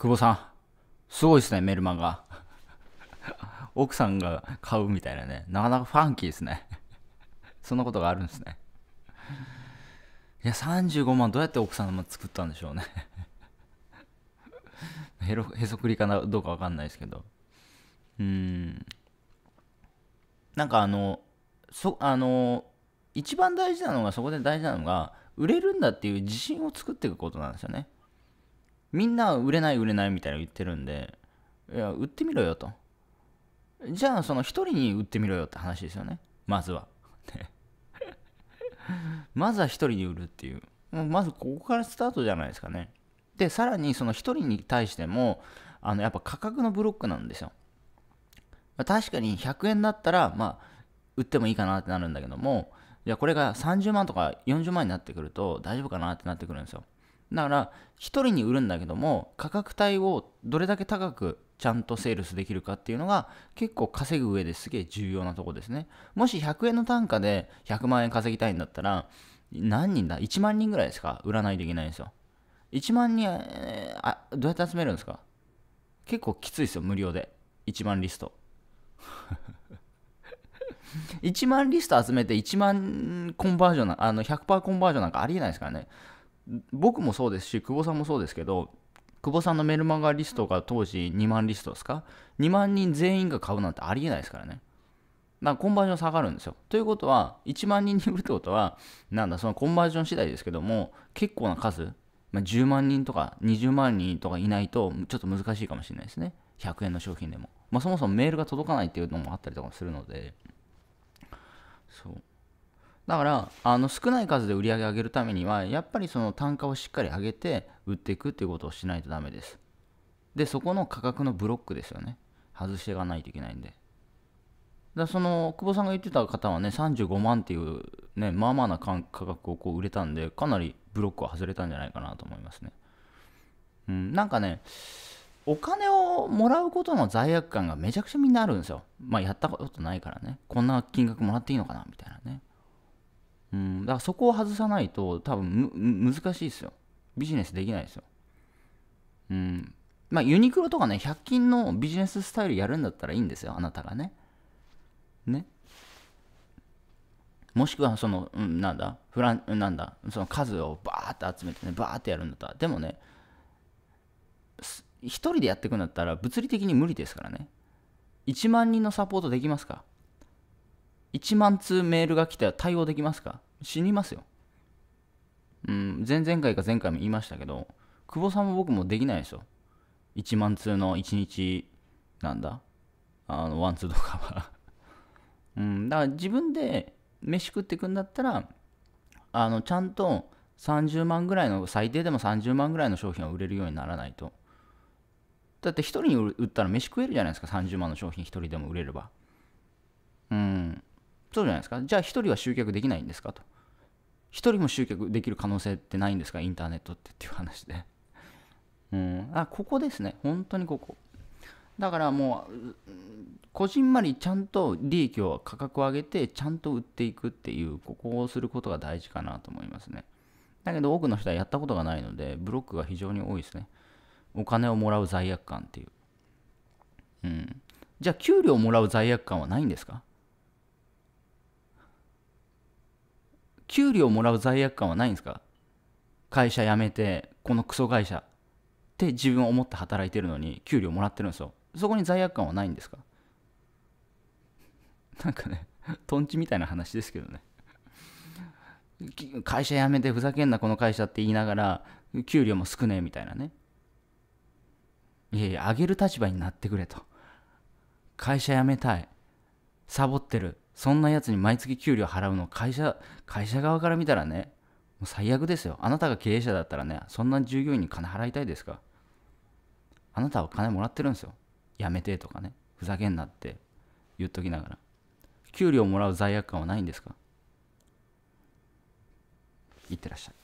久保さん、すごいですね、メルマガ。奥さんが買うみたいなね、なかなかファンキーですね。そんなことがあるんですね。いや、35万どうやって奥さんも作ったんでしょうね。へろへそくりかなどうかわかんないですけど。うん。なんかあの、そ、あの、一番大事なのが、そこで大事なのが、売れるんだっていう自信を作っていくことなんですよね。みんな売れない売れないみたいな言ってるんで、いや、売ってみろよと。じゃあ、その一人に売ってみろよって話ですよね。まずは。まずは一人に売るっていう。まずここからスタートじゃないですかね。で、さらにその一人に対しても、あの、やっぱ価格のブロックなんですよ。ま確かに100円だったら、まあ、売ってもいいかなってなるんだけども、いや、これが30万とか40万になってくると大丈夫かなってなってくるんですよ。だから1人に売るんだけども価格帯をどれだけ高くちゃんとセールスできるかっていうのが結構稼ぐ上ですげえ重要なとこですねもし100円の単価で100万円稼ぎたいんだったら何人だ1万人ぐらいですか売らないといけないんですよ1万人、えー、あどうやって集めるんですか結構きついですよ無料で1万リスト1 万リスト集めて1万コンバージョンあの100%コンバージョンなんかありえないですからね僕もそうですし久保さんもそうですけど久保さんのメルマガリストが当時2万リストですか2万人全員が買うなんてありえないですからねだからコンバージョン下がるんですよということは1万人に売るってことはなんだそのコンバージョン次第ですけども結構な数、まあ、10万人とか20万人とかいないとちょっと難しいかもしれないですね100円の商品でも、まあ、そもそもメールが届かないっていうのもあったりとかするのでそうだからあの少ない数で売り上げ上げるためにはやっぱりその単価をしっかり上げて売っていくっていうことをしないとダメですでそこの価格のブロックですよね外していかないといけないんでだその久保さんが言ってた方はね35万っていうねまあまあな価格をこう売れたんでかなりブロックは外れたんじゃないかなと思いますねうんなんかねお金をもらうことの罪悪感がめちゃくちゃみんなあるんですよまあやったことないからねこんな金額もらっていいのかなみたいなねうん、だからそこを外さないと多分難しいですよ。ビジネスできないですよ。うん。まあユニクロとかね、100均のビジネススタイルやるんだったらいいんですよ、あなたがね。ね。もしくはその、うん、なんだ、フラン、なんだ、その数をバーって集めてね、バーってやるんだったら。でもね、一人でやっていくんだったら物理的に無理ですからね。1万人のサポートできますか1万通メールが来たら対応できますか死にますよ。うん、前々回か前回も言いましたけど、久保さんも僕もできないですよ。1万通の1日、なんだあの、ワンツーとかは うん、だから自分で飯食ってくんだったら、あの、ちゃんと30万ぐらいの、最低でも30万ぐらいの商品は売れるようにならないと。だって1人に売ったら飯食えるじゃないですか、30万の商品1人でも売れれば。うん。そうじゃないですか。じゃあ1人は集客できないんですかと。1人も集客できる可能性ってないんですかインターネットってっていう話で。うん。あ、ここですね。本当にここ。だからもう、こじんまりちゃんと利益を価格を上げて、ちゃんと売っていくっていう、ここをすることが大事かなと思いますね。だけど多くの人はやったことがないので、ブロックが非常に多いですね。お金をもらう罪悪感っていう。うん。じゃあ、給料をもらう罪悪感はないんですか給料もらう罪悪感はないんですか会社辞めてこのクソ会社って自分を思って働いてるのに給料もらってるんですよそこに罪悪感はないんですか なんかねとんちみたいな話ですけどね 会社辞めてふざけんなこの会社って言いながら給料も少ねえみたいなねいやいや上げる立場になってくれと会社辞めたいサボってるそんなやつに毎月給料払うの会社会社側から見たらねもう最悪ですよあなたが経営者だったらねそんな従業員に金払いたいですかあなたは金もらってるんですよやめてとかねふざけんなって言っときながら給料もらう罪悪感はないんですかいってらっしゃい